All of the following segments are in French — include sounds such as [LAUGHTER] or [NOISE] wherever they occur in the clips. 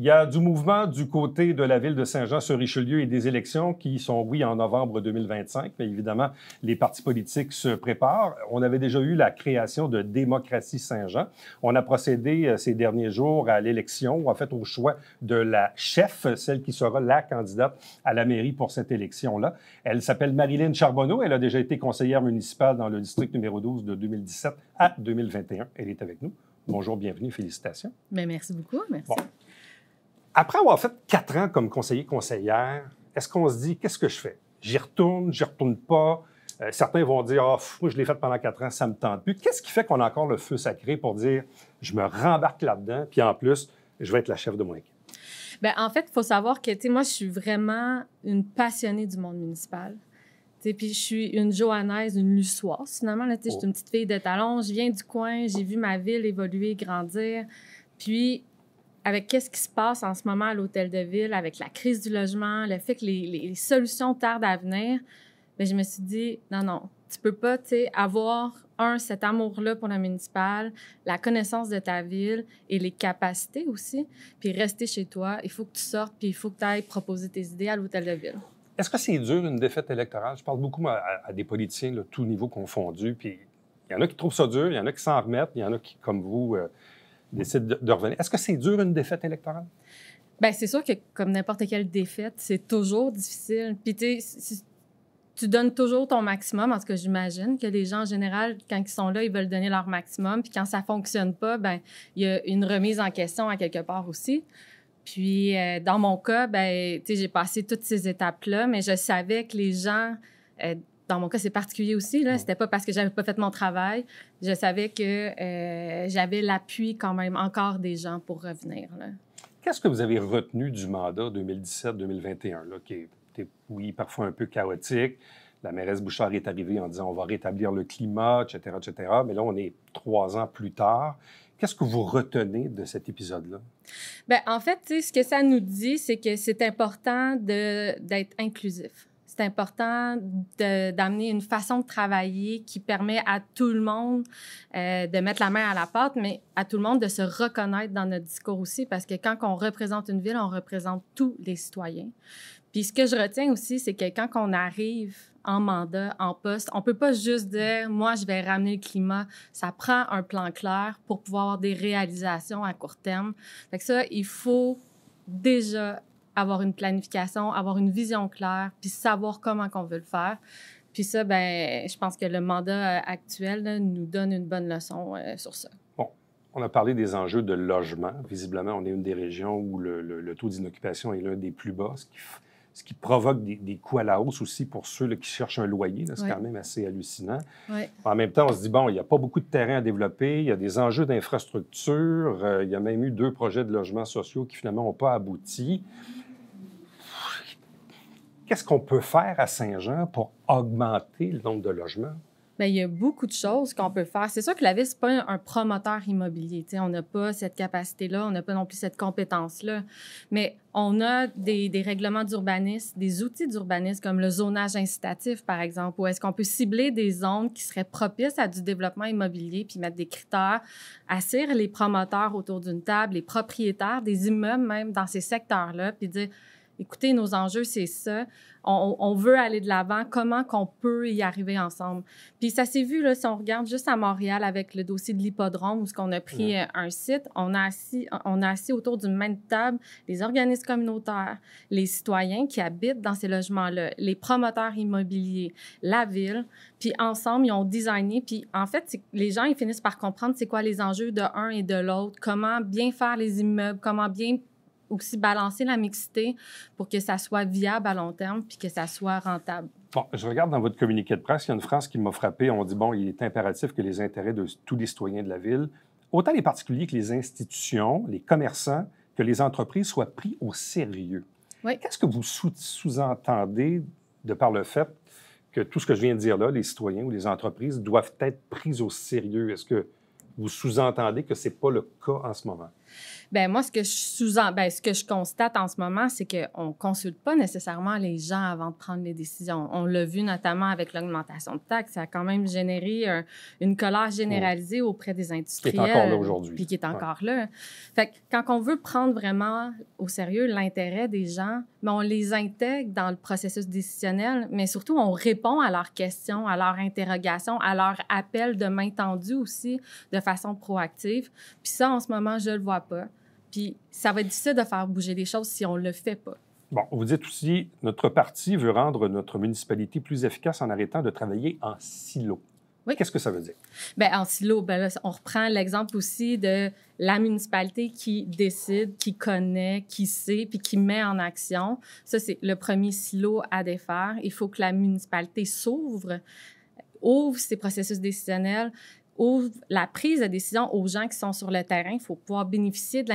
Il y a du mouvement du côté de la ville de Saint-Jean-sur-Richelieu et des élections qui sont, oui, en novembre 2025, mais évidemment, les partis politiques se préparent. On avait déjà eu la création de Démocratie Saint-Jean. On a procédé euh, ces derniers jours à l'élection, en fait au choix de la chef, celle qui sera la candidate à la mairie pour cette élection-là. Elle s'appelle Marilyn Charbonneau. Elle a déjà été conseillère municipale dans le district numéro 12 de 2017 à 2021. Elle est avec nous. Bonjour, bienvenue, félicitations. Bien, merci beaucoup. Merci. Après avoir fait quatre ans comme conseiller-conseillère, est-ce qu'on se dit, qu'est-ce que je fais? J'y retourne, j'y retourne pas. Euh, certains vont dire, oh, moi, je l'ai fait pendant quatre ans, ça me tente plus. Qu'est-ce qui fait qu'on a encore le feu sacré pour dire, je me rembarque là-dedans, puis en plus, je vais être la chef de mon équipe? Bien, en fait, il faut savoir que, tu sais, moi, je suis vraiment une passionnée du monde municipal. sais, puis je suis une Johannaise, une Lussoise, finalement. Là, sais, Je suis oh. une petite fille de talons. Je viens du coin, j'ai vu ma ville évoluer, grandir. Puis avec qu'est-ce qui se passe en ce moment à l'hôtel de ville, avec la crise du logement, le fait que les, solutions tardent à venir, mais ben, je me suis dit, non, non, tu peux pas, avoir, un, cet amour-là pour la municipale, la connaissance de ta ville et les capacités aussi, puis rester chez toi. Il faut que tu sortes, puis il faut que tu ailles proposer tes idées à l'hôtel de ville. Est-ce que c'est dur, une défaite électorale? Je parle beaucoup à, des politiciens, de tous niveaux confondus, puis il y en a qui trouvent ça dur, il y en a qui s'en remettent, il y en a qui, comme vous... Euh, décide de, revenir. Est-ce que c'est dur une défaite électorale? Bien, c'est sûr que comme n'importe quelle défaite, c'est toujours difficile. Puis tu tu donnes toujours ton maximum, parce que j'imagine que les gens en général, quand ils sont là, ils veulent donner leur maximum. Puis quand ça fonctionne pas, ben il y a une remise en question à quelque part aussi. Puis euh, dans mon cas, ben tu sais, j'ai passé toutes ces étapes là, mais je savais que les gens euh, dans mon cas, c'est particulier aussi. Ce c'était pas parce que j'avais pas fait mon travail. Je savais que euh, j'avais l'appui quand même encore des gens pour revenir. Qu'est-ce que vous avez retenu du mandat 2017-2021, qui était, oui, parfois un peu chaotique? La mairesse Bouchard est arrivée en disant on va rétablir le climat, etc., etc. Mais là, on est trois ans plus tard. Qu'est-ce que vous retenez de cet épisode-là? Ben, en fait, ce que ça nous dit, c'est que c'est important d'être inclusif c'est important d'amener une façon de travailler qui permet à tout le monde euh, de mettre la main à la pâte, mais à tout le monde de se reconnaître dans notre discours aussi, parce que quand on représente une ville, on représente tous les citoyens. Puis ce que je retiens aussi, c'est que quand on arrive en mandat, en poste, on peut pas juste dire moi je vais ramener le climat. Ça prend un plan clair pour pouvoir avoir des réalisations à court terme. Fait que ça, il faut déjà avoir une planification, avoir une vision claire, puis savoir comment qu'on veut le faire. Puis ça, ben, je pense que le mandat euh, actuel nous donne une bonne leçon euh, sur ça. Bon, on a parlé des enjeux de logement. Visiblement, on est une des régions où le, taux d'inoccupation est l'un des plus bas, ce qui, provoque des, des, coûts à la hausse aussi pour ceux qui cherchent un loyer. C'est quand même assez hallucinant. En même temps, on se dit, bon, il n'y a pas beaucoup de terrain à développer, il y a des enjeux d'infrastructure, euh, il y a même eu deux projets de logements sociaux qui finalement n'ont pas abouti. Qu'est-ce qu'on peut faire à Saint-Jean pour augmenter le nombre de logements? Bien, il y a beaucoup de choses qu'on peut faire. C'est sûr que la ville, ce n'est pas un promoteur immobilier. on n'a pas cette capacité-là, on n'a pas non plus cette compétence-là. Mais on a des, règlements d'urbanisme, des outils d'urbanisme comme le zonage incitatif, par exemple, où est-ce qu'on peut cibler des zones qui seraient propices à du développement immobilier puis mettre des critères, assire les promoteurs autour d'une table, les propriétaires des immeubles même dans ces secteurs-là, puis dire écoutez, nos enjeux, c'est ça. On, veut aller de l'avant. Comment qu'on peut y arriver ensemble? Puis ça s'est vu, là, si on regarde juste à Montréal avec le dossier de l'hippodrome, où ce qu'on a pris euh, un site, on a, assis, on a autour d'une même table les organismes communautaires, les citoyens qui habitent dans ces logements-là, les promoteurs immobiliers, la ville. Puis ensemble, ils ont designé. Puis en fait, les gens, ils finissent par comprendre c'est quoi les enjeux de un et de l'autre, comment bien faire les immeubles, comment bien aussi balancer la mixité pour que ça soit viable à long terme puis que ça soit rentable. Bon, je regarde dans votre communiqué de presse, il y a une phrase qui m'a frappé. On dit bon, il est impératif que les intérêts de tous les citoyens de la ville, autant les particuliers que les institutions, les commerçants, que les entreprises soient pris au sérieux. Oui. Qu'est-ce que vous sous-entendez de par le fait que tout ce que je viens de dire là, les citoyens ou les entreprises doivent être pris au sérieux? Est-ce que vous sous-entendez que ce n'est pas le cas en ce moment? Ben moi, ce que je ben, ce que je constate en ce moment, c'est qu'on consulte pas nécessairement les gens avant de prendre les décisions. On l'a vu notamment avec l'augmentation de taxes, ça a quand même généré une colère généralisée auprès des industriels. Qui est encore là aujourd'hui. Puis qui est encore là. Fait que quand on veut prendre vraiment au sérieux l'intérêt des gens, ben on les intègre dans le processus décisionnel, mais surtout on répond à leurs questions, à leurs interrogations, à leurs appels de main tendue aussi de façon proactive. Puis ça, en ce moment, je le vois pas. Puis ça va être difficile de faire bouger les choses si on ne le fait pas. Bon, vous dites aussi, notre parti veut rendre notre municipalité plus efficace en arrêtant de travailler en silo. Oui. Qu'est-ce que ça veut dire? Bien, en silo, ben on reprend l'exemple aussi de la municipalité qui décide, qui connaît, qui sait, puis qui met en action. Ça, c'est le premier silo à défaire. Il faut que la municipalité s'ouvre ouvre ses processus décisionnels, ouvre la prise de décision aux gens qui sont sur le terrain. Il faut pouvoir bénéficier de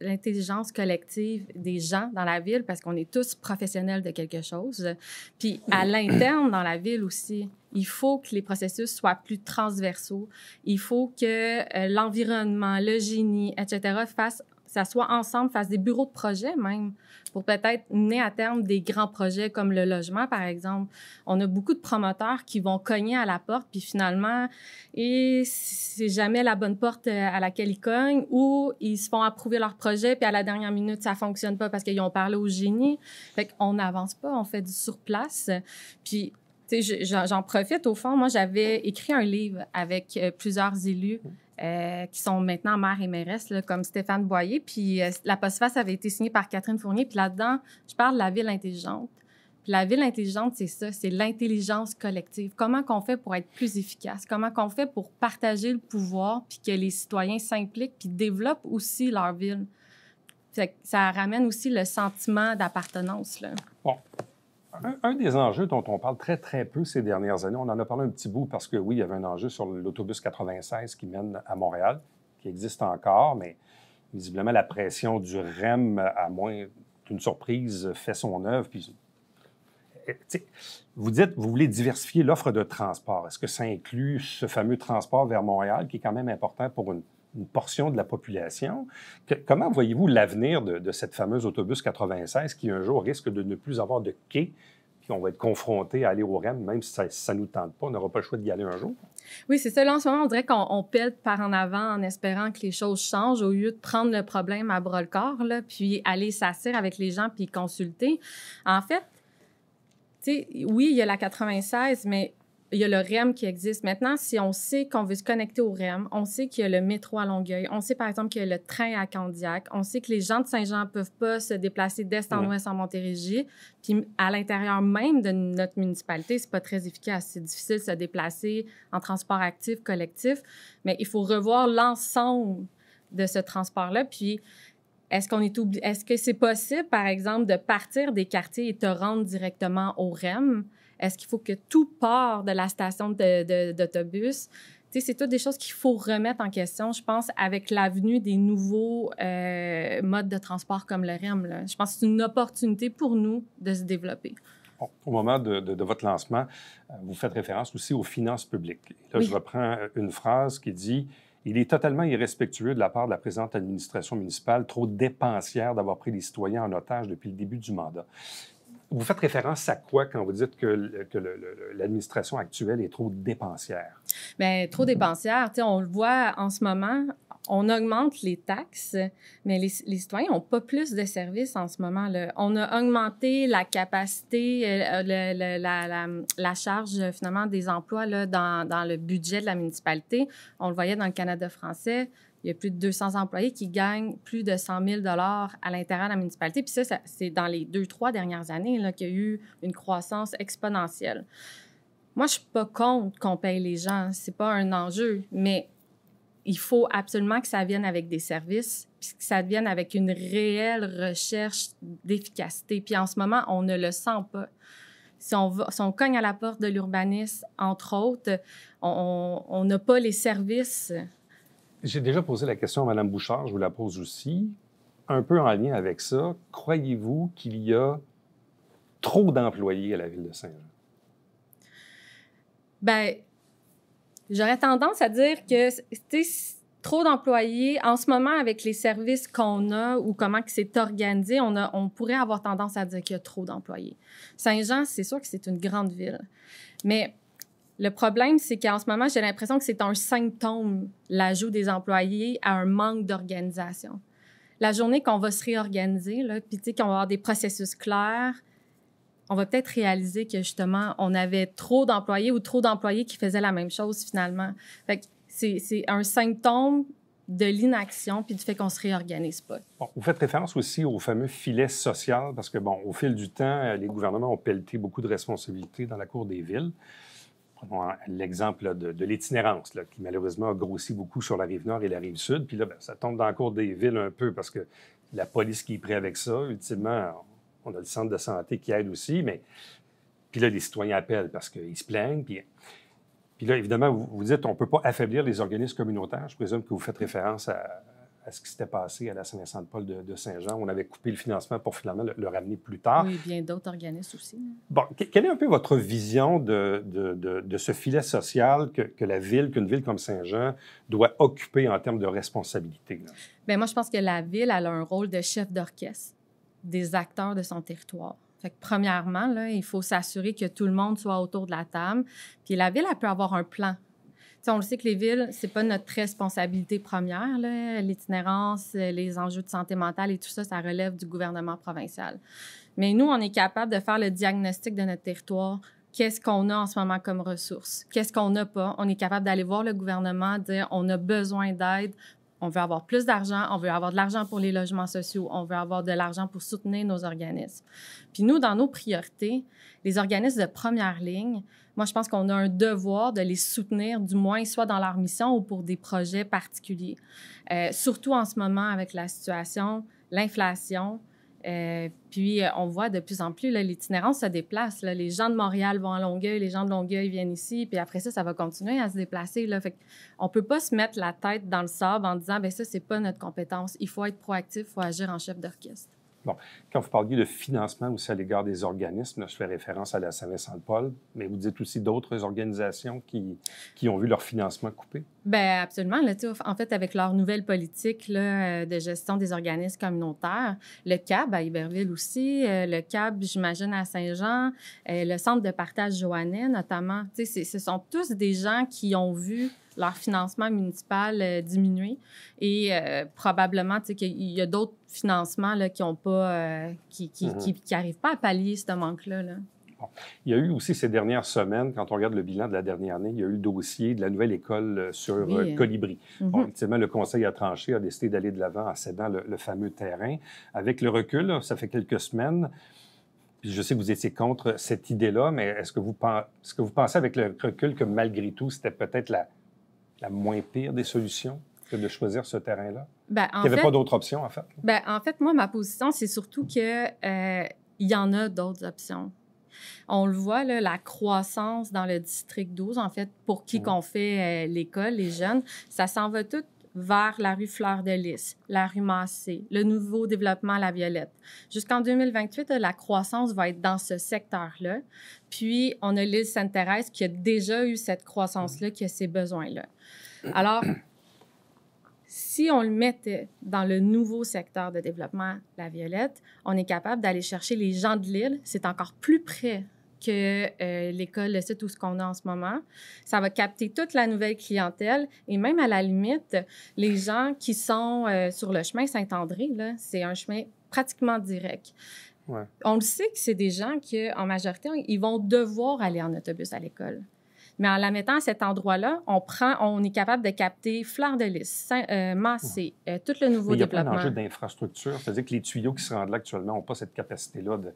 l'intelligence collective des gens dans la ville parce qu'on est tous professionnels de quelque chose. Puis à [CLEARS THROAT] l'interne, dans la ville aussi, il faut que les processus soient plus transversaux. Il faut que euh, l'environnement, le génie, etc., fassent soit ensemble, face des bureaux de projet même, pour peut-être mener à terme des grands projets comme le logement, par exemple. On a beaucoup de promoteurs qui vont cogner à la porte, puis finalement, et c'est jamais la bonne porte euh, à laquelle ils cognent, ou ils se font approuver leur projet, puis à la dernière minute, ça fonctionne pas parce qu'ils ont parlé au génie. Fait qu'on n'avance pas, on fait du surplace. Puis J'en profite. Au fond, moi, j'avais écrit un livre avec euh, plusieurs élus mm. euh, qui sont maintenant maires et mairesses, comme Stéphane Boyer. Puis euh, la postface avait été signée par Catherine Fournier. Puis là-dedans, je parle de la ville intelligente. Puis la ville intelligente, c'est ça, c'est l'intelligence collective. Comment qu'on fait pour être plus efficace? Comment qu'on fait pour partager le pouvoir puis que les citoyens s'impliquent puis développent aussi leur ville? Ça, ça ramène aussi le sentiment d'appartenance. Bon, un, des enjeux dont on parle très, très peu ces dernières années, on en a parlé un petit bout parce que oui, il y avait un enjeu sur l'autobus 96 qui mène à Montréal, qui existe encore, mais visiblement la pression du REM, à moins d'une surprise, fait son œuvre. Puis, eh, vous dites, vous voulez diversifier l'offre de transport. Est-ce que ça inclut ce fameux transport vers Montréal qui est quand même important pour une une portion de la population. comment voyez-vous l'avenir de, cette fameuse autobus 96 qui un jour risque de ne plus avoir de quai? Puis on va être confronté à aller au REM, même si ça ne nous tente pas, on n'aura pas le choix d'y aller un jour. Oui, c'est ça. en ce moment, on dirait qu'on pète par en avant en espérant que les choses changent au lieu de prendre le problème à bras-le-corps, puis aller s'asseoir avec les gens puis consulter. En fait, oui, il y a la 96, mais il y a le REM qui existe. Maintenant, si on sait qu'on veut se connecter au REM, on sait qu'il y a le métro à Longueuil, on sait par exemple qu'il y a le train à Candiac, on sait que les gens de Saint-Jean ne peuvent pas se déplacer d'est en ouest en Montérégie. Puis à l'intérieur même de notre municipalité, c'est pas très efficace. C'est difficile de se déplacer en transport actif, collectif. Mais il faut revoir l'ensemble de ce transport-là. Puis est-ce qu'on est ce que c'est possible, par exemple, de partir des quartiers et te rendre directement au REM? Est-ce qu'il faut que tout part de la station d'autobus? Tu c'est toutes des choses qu'il faut remettre en question, je pense, avec l'avenue des nouveaux euh, modes de transport comme le REM. Je pense que c'est une opportunité pour nous de se développer. au moment de, votre lancement, euh, vous faites référence aussi aux finances publiques. Là, je reprends euh, une phrase qui dit Il est totalement irrespectueux de la part de la présente administration municipale, trop dépensière d'avoir pris les citoyens en otage depuis le début du mandat. Vous faites référence à quoi quand vous dites que, l'administration actuelle est trop dépensière? Bien, trop mm-hmm. dépensière. On le voit en ce moment, on augmente les taxes, mais les, citoyens n'ont pas plus de services en ce moment. Là. On a augmenté la capacité, euh, la, charge finalement des emplois là, dans, dans, le budget de la municipalité. On le voyait dans le Canada français il y a plus de 200 employés qui gagnent plus de 100 000 à l'intérieur de la municipalité. Puis ça, c'est dans les deux, trois dernières années qu'il y a eu une croissance exponentielle. Moi, je suis pas contre qu'on paye les gens. C'est pas un enjeu, mais il faut absolument que ça vienne avec des services, puis que ça vienne avec une réelle recherche d'efficacité. Puis en ce moment, on ne le sent pas. Si on, cogne à la porte de l'urbaniste, entre autres, on n'a pas les services j'ai déjà posé la question à Mme Bouchard, je vous la pose aussi. Un peu en lien avec ça, croyez-vous qu'il y a trop d'employés à la ville de Saint-Jean? Ben, j'aurais tendance à dire que, trop d'employés. En ce moment, avec les services qu'on a ou comment c'est organisé, on, a, on pourrait avoir tendance à dire qu'il y a trop d'employés. Saint-Jean, c'est sûr que c'est une grande ville. Mais le problème, c'est qu'en ce moment, j'ai l'impression que c'est un symptôme, l'ajout des employés à un manque d'organisation. La journée qu'on va se réorganiser, puis qu'on va avoir des processus clairs, on va peut-être réaliser que justement, on avait trop d'employés ou trop d'employés qui faisaient la même chose finalement. Fait c'est un symptôme de l'inaction puis du fait qu'on se réorganise pas. vous faites référence aussi au fameux filet social parce que, bon, au fil du temps, les gouvernements ont pelleté beaucoup de responsabilités dans la cour des villes prenons l'exemple de, l'itinérance, qui malheureusement a grossi beaucoup sur la rive nord et la rive sud. Puis là, ben, ça tombe dans le cours des villes un peu parce que la police qui est prête avec ça, ultimement, on a le centre de santé qui aide aussi, mais puis là, les citoyens appellent parce qu'ils se plaignent. Puis, puis là, évidemment, vous, vous dites on ne peut pas affaiblir les organismes communautaires. Je présume que vous faites référence à, à ce qui s'était passé à la Saint-Vincent-de-Paul de, Saint-Jean. On avait coupé le financement pour finalement le, ramener plus tard. Oui, bien d'autres organismes aussi. Hein. Bon, quelle est un peu votre vision de, de, de ce filet social que, que la ville, qu'une ville comme Saint-Jean doit occuper en termes de responsabilité? Là? Bien, moi, je pense que la ville elle a un rôle de chef d'orchestre des acteurs de son territoire. Fait que premièrement, là, il faut s'assurer que tout le monde soit autour de la table. Puis la ville, elle peut avoir un plan on le sait que les villes, c'est pas notre responsabilité première. L'itinérance, euh, les enjeux de santé mentale et tout ça, ça relève du gouvernement provincial. Mais nous, on est capable de faire le diagnostic de notre territoire. Qu'est-ce qu'on a en ce moment comme ressources? Qu'est-ce qu'on n'a pas? On est capable d'aller voir le gouvernement, dire on a besoin d'aide, on veut avoir plus d'argent, on veut avoir de l'argent pour les logements sociaux, on veut avoir de l'argent pour soutenir nos organismes. Puis nous, dans nos priorités, les organismes de première ligne, moi, je pense qu'on a un devoir de les soutenir, du moins soit dans leur mission ou pour des projets particuliers. Euh, surtout en ce moment avec la situation, l'inflation. Euh, puis euh, on voit de plus en plus, l'itinérance se déplace. Les gens de Montréal vont à Longueuil, les gens de Longueuil viennent ici, puis après ça, ça va continuer à se déplacer. Fait on peut pas se mettre la tête dans le sable en disant, ben ça, c'est pas notre compétence. Il faut être proactif, il faut agir en chef d'orchestre quand vous parliez de financement aussi à l'égard des organismes, je fais référence à la saint vincent paul mais vous dites aussi d'autres organisations qui, qui ont vu leur financement coupé? Bien, absolument. Là, en fait, avec leur nouvelle politique euh, de gestion des organismes communautaires, le CAB à Iberville aussi, euh, le CAB, j'imagine, à Saint-Jean, euh, le Centre de partage Joannet notamment, ce sont tous des gens qui ont vu leur financement municipal euh, diminué. Et euh, probablement, tu sais, qu'il y a d'autres financements là, qui n'arrivent pas, euh, qui, qui, mm-hmm. qui, pas à pallier ce manque-là. Là. Il y a eu aussi ces dernières semaines, quand on regarde le bilan de la dernière année, il y a eu le dossier de la nouvelle école sur Colibri. Mm-hmm. effectivement, le conseil a tranché, a décidé d'aller de l'avant en cédant le, fameux terrain. Avec le recul, ça fait quelques semaines, je sais que vous étiez contre cette idée-là, mais est-ce que, vous, est-ce que vous pensez avec le recul que malgré tout, c'était peut-être la, la moins pire des solutions que de choisir ce terrain-là? Ben, il n'y avait pas d'autre option, en fait. Ben, en fait, moi, ma position, c'est surtout que euh, il y en a d'autres options. On le voit, la croissance dans le district 12, en fait, pour qui qu'on mhm. fait euh, l'école, les jeunes, ça s'en va tout vers la rue Fleur de Lys, la rue Massé, le nouveau développement la Violette. Jusqu'en 2028, la croissance va être dans ce secteur-là. Puis, on a l'île Sainte-Thérèse qui a déjà eu cette croissance-là, qui a ces besoins-là. Alors, si on le mettait dans le nouveau secteur de développement, la Violette, on est capable d'aller chercher les gens de l'île. C'est encore plus près que euh, l'école, le tout ce qu'on a en ce moment. Ça va capter toute la nouvelle clientèle et même à la limite, les gens qui sont euh, sur le chemin Saint-André, c'est un chemin pratiquement direct. On le sait que c'est des gens qui, en majorité, ils vont devoir aller en autobus à l'école. Mais en la mettant à cet endroit-là, on prend, on est capable de capter fleur de lys, euh, massé, tout le nouveau Mais développement. Il d'infrastructure, c'est-à-dire que les tuyaux qui se rendent là actuellement n'ont pas cette capacité-là de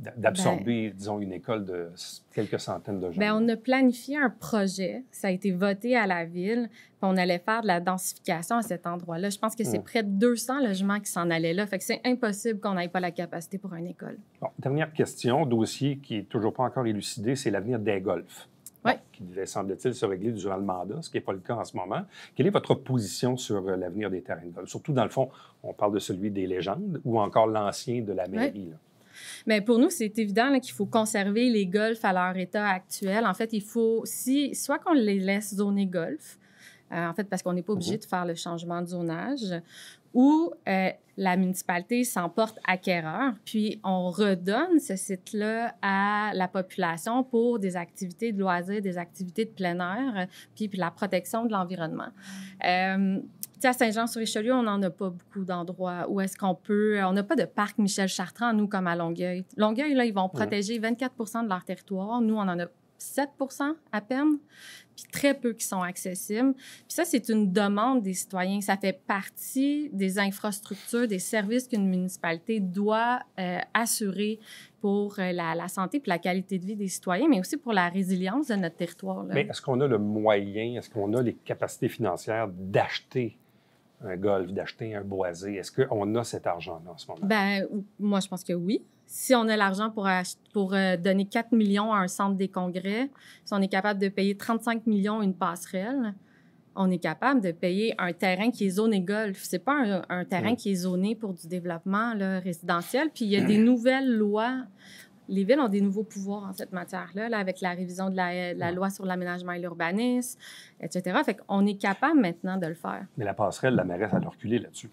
ben, d'absorber, disons, une école de quelques centaines de gens. Bien, on a planifié un projet. Ça a été voté à la ville. On allait faire de la densification à cet endroit-là. Je pense que c'est hmm. près de 200 logements qui s'en allaient là. Fait que c'est impossible qu'on n'ait pas la capacité pour une école. dernière question, dossier qui n'est toujours pas encore élucidé, c'est l'avenir des golfs. Qui devait, semble-t-il, se régler durant le mandat, ce qui n'est pas le cas en ce moment. Quelle est votre position sur euh, l'avenir des terrains de golf? Surtout, dans le fond, on parle de celui des légendes ou encore l'ancien de la mairie. Mais pour nous, c'est évident qu'il faut conserver les golfs à leur état actuel. En fait, il faut, si, soit qu'on les laisse zoner golf, euh, en fait, parce qu'on n'est pas obligé mhm. de faire le changement de zonage, où euh, la municipalité s'emporte acquéreur, puis on redonne ce site-là à la population pour des activités de loisirs, des activités de plein air, puis, la protection de l'environnement. Euh, à Saint-Jean-sur-Richelieu, on n'en a pas beaucoup d'endroits où est-ce qu'on peut. Euh, on n'a pas de parc Michel Chartrand, nous, comme à Longueuil. Longueuil, là, ils vont protéger 24 de leur territoire. Nous, on en a 7 à peine très peu qui sont accessibles. Puis ça, c'est une demande des citoyens. Ça fait partie des infrastructures, des services qu'une municipalité doit euh, assurer pour euh, la, santé puis la qualité de vie des citoyens, mais aussi pour la résilience de notre territoire. Mais est-ce qu'on a le moyen, est-ce qu'on a les capacités financières d'acheter un golf, d'acheter un boisé. Est-ce qu'on a cet argent-là en ce moment? Ben, moi, je pense que oui. Si on a l'argent pour, pour euh, donner 4 millions à un centre des congrès, si on est capable de payer 35 millions une passerelle, on est capable de payer un terrain qui est zoné golf. C'est pas un, terrain qui est zoné pour du développement résidentiel. Puis il y a des nouvelles lois les villes ont des nouveaux pouvoirs en cette matière-là, avec la révision de la, euh, loi sur l'aménagement et l'urbanisme, etc. Fait qu'on est capable maintenant de le faire. Mais la passerelle, la mairesse, elle a reculé là-dessus.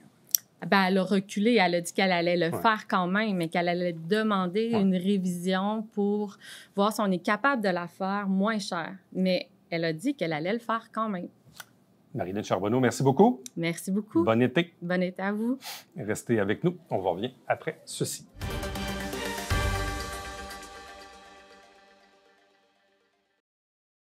Ben, elle a reculé, elle a dit qu'elle allait le faire quand même, mais qu'elle allait demander une révision pour voir si on est capable de la faire moins cher. Mais elle a dit qu'elle allait le faire quand même. Marilyn Charbonneau, merci beaucoup. Merci beaucoup. Bon été. Bon été à vous. Restez avec nous. On revient après ceci.